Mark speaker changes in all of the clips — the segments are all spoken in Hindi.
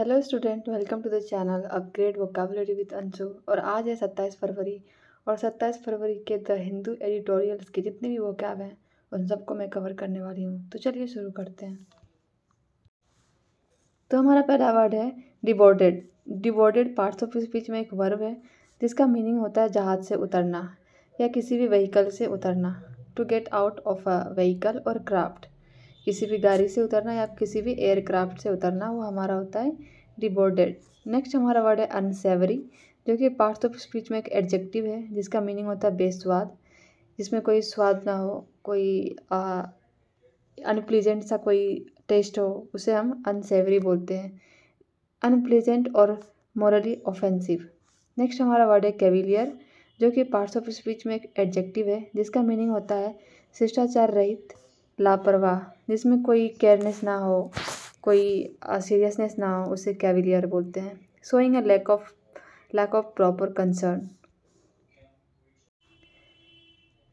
Speaker 1: hello student welcome to the channel upgrade vocabulary with Anshu और आज है सत्ताईस फरवरी और सत्ताईस फरवरी के द हिंदू एडिटोरियल्स के जितने भी वोकैब हैं उन सबको मैं कवर करने वाली हूँ तो चलिए शुरू करते हैं तो हमारा पहला वर्ड है deboarded deboarded parts of speech में एक वर्ब है जिसका मीनिंग होता है जहाज से उतरना या किसी भी व्हीकल से उतरना to get out of a vehicle और क्राफ्ट किसी भी गाड़ी से उतरना या किसी भी एयरक्राफ्ट से उतरना वो हमारा होता है डिबोर्डेड नेक्स्ट हमारा वर्ड है अनसेवरी जो कि पार्ट्स ऑफ स्पीच में एक एडजेक्टिव है जिसका मीनिंग होता है बेस्वाद जिसमें कोई स्वाद ना हो कोई अनप्लीजेंट सा कोई टेस्ट हो उसे हम अनसेवरी बोलते हैं अनप्लीजेंट और मॉरली ऑफेंसिव नेक्स्ट हमारा वर्ड है कैविलियर जो कि पार्ट्स ऑफ स्पीच में एक एडजेक्टिव है जिसका मीनिंग होता है शिष्टाचार रहित लापरवाह जिसमें कोई केयरनेस ना हो कोई सीरियसनेस ना हो उसे कैविलियर बोलते हैं showing a lack of lack of proper concern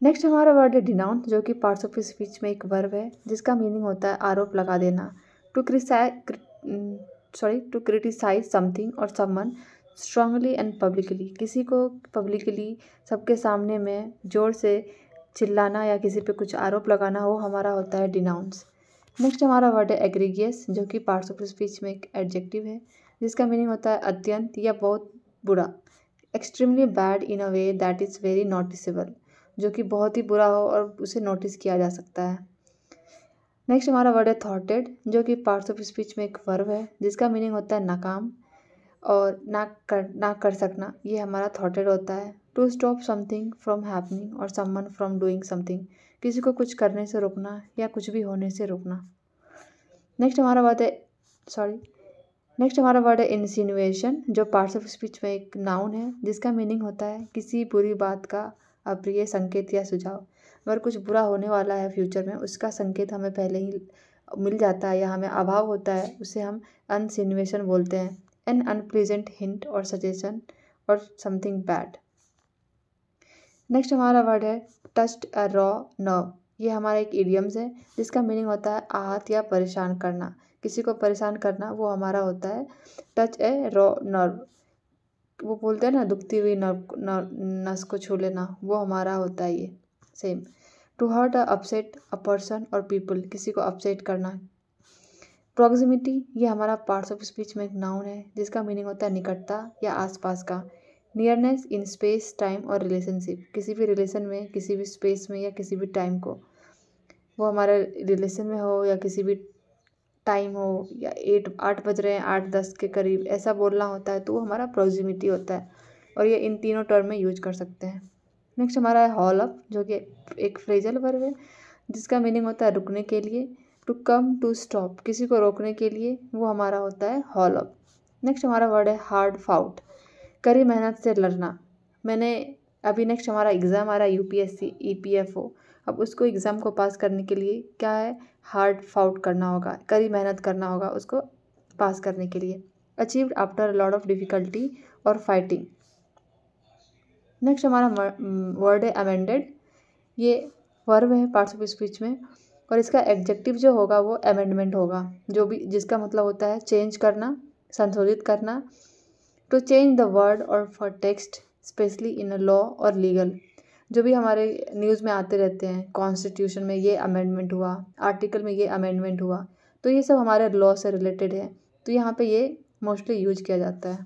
Speaker 1: next हमारा वर्ड है डिनाउन जो कि पार्ट्स ऑफ स्पीच में एक वर्ब है जिसका मीनिंग होता है आरोप लगा देना टू क्रिसाइ सॉरी टू क्रिटिसाइज समथिंग और समन स्ट्रांगली एंड पब्लिकली किसी को पब्लिकली सबके सामने में ज़ोर से चिल्लाना या किसी पे कुछ आरोप लगाना हो हमारा होता है डिनाउंस नेक्स्ट हमारा वर्ड है एग्रीगियस जो कि पार्ट्स ऑफ स्पीच में एक एडजेक्टिव है जिसका मीनिंग होता है अत्यंत या बहुत बुरा extremely bad in a way that is very noticeable जो कि बहुत ही बुरा हो और उसे नोटिस किया जा सकता है नेक्स्ट हमारा वर्ड है थॉटेड जो कि पार्ट्स ऑफ स्पीच में एक वर्ब है जिसका मीनिंग होता है नाकाम और ना कर ना कर सकना ये हमारा थॉटेड होता है to stop something from happening और समवन फ्रॉम डूइंग समथिंग किसी को कुछ करने से रोकना या कुछ भी होने से रोकना नेक्स्ट हमारा वर्ड है सॉरी नेक्स्ट हमारा वर्ड है इंसिनुएशन जो पार्ट्स ऑफ स्पीच में एक नाउन है जिसका मीनिंग होता है किसी बुरी बात का अप्रिय संकेत या सुझाव अगर कुछ बुरा होने वाला है फ्यूचर में उसका संकेत हमें पहले ही मिल जाता है या हमें अभाव होता है उसे हम अनसिनुएशन बोलते हैं एन अनप्लीजेंट हिंट और सजेशन और समथिंग बैड नेक्स्ट हमारा वर्ड है टस्ट अ रॉ नर्व ये हमारा एक एडियम्स है जिसका मीनिंग होता है आहत या परेशान करना किसी को परेशान करना वो हमारा होता है टच ए रॉ नर्व वो बोलते हैं ना दुखती हुई नर्व नस को छू लेना वो हमारा होता है ये same to hurt a upset a person और पीपल किसी को अपसेट करना प्रॉक्सिमिटी ये हमारा पार्ट्स ऑफ स्पीच में एक नाउन है जिसका मीनिंग होता है निकटता या आसपास का नियरनेस इन स्पेस टाइम और रिलेशनशिप किसी भी रिलेशन में किसी भी स्पेस में या किसी भी टाइम को वो हमारा रिलेशन में हो या किसी भी टाइम हो या एट आठ बज रहे हैं आठ दस के करीब ऐसा बोलना होता है तो वो हमारा प्रोजिमिटी होता है और ये इन तीनों टर्म में यूज कर सकते हैं नेक्स्ट हमारा है हॉल अप जो कि एक फ्रेजल वर्ब है जिसका मीनिंग होता है रुकने के लिए टू कम टू स्टॉप किसी को रोकने के लिए वो हमारा होता है हॉल अप नेक्स्ट हमारा वर्ड है हार्ड फाउट कड़ी मेहनत से लड़ना मैंने अभी नेक्स्ट हमारा एग्ज़ाम आ रहा है U P S C E P F O अब उसको एग्ज़ाम को पास करने के लिए क्या है हार्ड फाउट करना होगा कड़ी मेहनत करना होगा उसको पास करने के लिए achieved after lot of difficulty और फाइटिंग नेक्स्ट हमारा वर्ड mm, है अमेंडेड ये वर्ब है पार्ट्स ऑफ स्पीच में और इसका एग्जेक्टिव जो होगा वो अमेंडमेंट होगा जो भी जिसका मतलब होता है चेंज करना संशोधित करना टू चेंज द वर्ड और for text specially in a law और लीगल जो भी हमारे न्यूज़ में आते रहते हैं कॉन्स्टिट्यूशन में ये अमेंडमेंट हुआ आर्टिकल में ये अमेंडमेंट हुआ तो ये सब हमारे लॉ से रिलेटेड है तो यहाँ पे ये मोस्टली यूज किया जाता है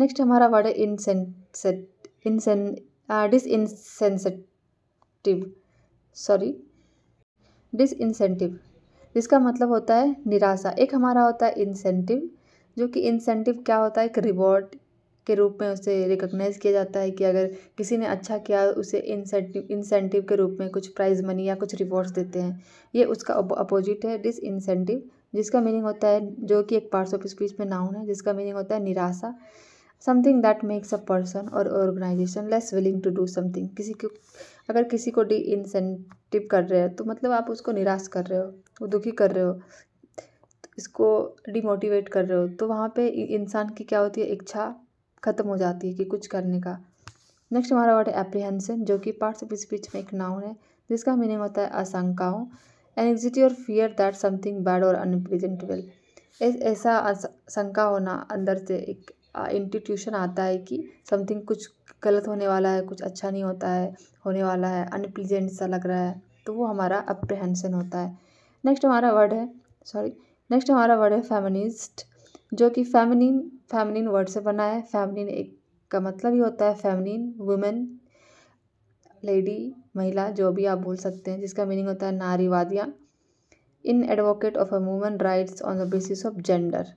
Speaker 1: नेक्स्ट हमारा वर्ड है इंसेंसेट इंसें डिसइंसेंसेटिव सॉरी डिसइंसेंटिव जिसका मतलब होता है निराशा एक हमारा होता है इंसेंटिव जो कि इंसेंटिव क्या होता है एक रिवॉर्ड के रूप में उसे रिकॉग्नाइज किया जाता है कि अगर किसी ने अच्छा किया उसे इंसेंटिव इंसेंटिव के रूप में कुछ प्राइज़ मनी या कुछ रिवॉर्ड्स देते हैं ये उसका अपोजिट है डिस इंसेंटिव जिसका मीनिंग होता है जो कि एक पार्ट्स ऑफ स्पीच में नाउन है जिसका मीनिंग होता है निराशा something that makes a person और organisation less willing to do something किसी को अगर किसी को डी इंसेंटिव कर रहे हो तो मतलब आप उसको निराश कर रहे हो वो दुखी कर रहे हो इसको डिमोटिवेट कर रहे हो तो वहाँ पे इंसान की क्या होती है इच्छा ख़त्म हो जाती है कि कुछ करने का नेक्स्ट हमारा वर्ड है एप्रीहेंसन जो कि पार्ट्स ऑफ स्पीच में एक नाउन है जिसका मीनिंग होता है आशंकाओं एनेग्जिटी और फियर दैट समथिंग बैड और अनप्लीजेंट विल ऐसा शंका होना अंदर से एक इंटीट्यूशन आता है कि समथिंग कुछ गलत होने वाला है कुछ अच्छा नहीं होता है होने वाला है अनप्लीजेंट सा लग रहा है तो वो हमारा अप्रहेंसन होता है नेक्स्ट हमारा वर्ड है सॉरी नेक्स्ट हमारा वर्ड है फेमिनिस्ट जो कि फेमिनिन फेमिनिन वर्ड से बना है फेमिनिन एक का मतलब ही होता है फेमिनिन वुमेन लेडी महिला जो भी आप बोल सकते हैं जिसका मीनिंग होता है नारीवादियाँ in advocate of a women rights on the basis of gender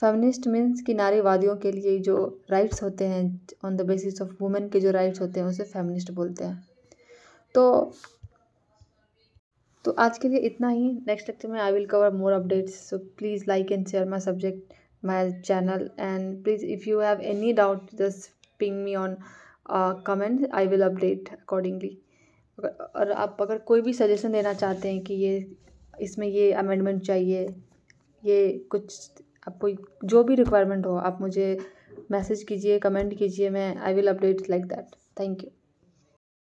Speaker 1: feminist means कि नारीवादियों के लिए जो राइट्स होते हैं on the basis of women के जो राइट्स होते हैं उसे फेमिनिस्ट बोलते हैं तो तो आज के लिए इतना ही नेक्स्ट लेक्चर में I will cover more updates so please like and share my subject my channel and please if you have any doubt just ping me on comment I will update accordingly और आप अगर कोई भी सजेशन देना चाहते हैं कि ये इसमें ये अमेंडमेंट चाहिए ये कुछ आपको जो भी रिक्वायरमेंट हो आप मुझे मैसेज कीजिए कमेंट कीजिए मैं I will update like that thank you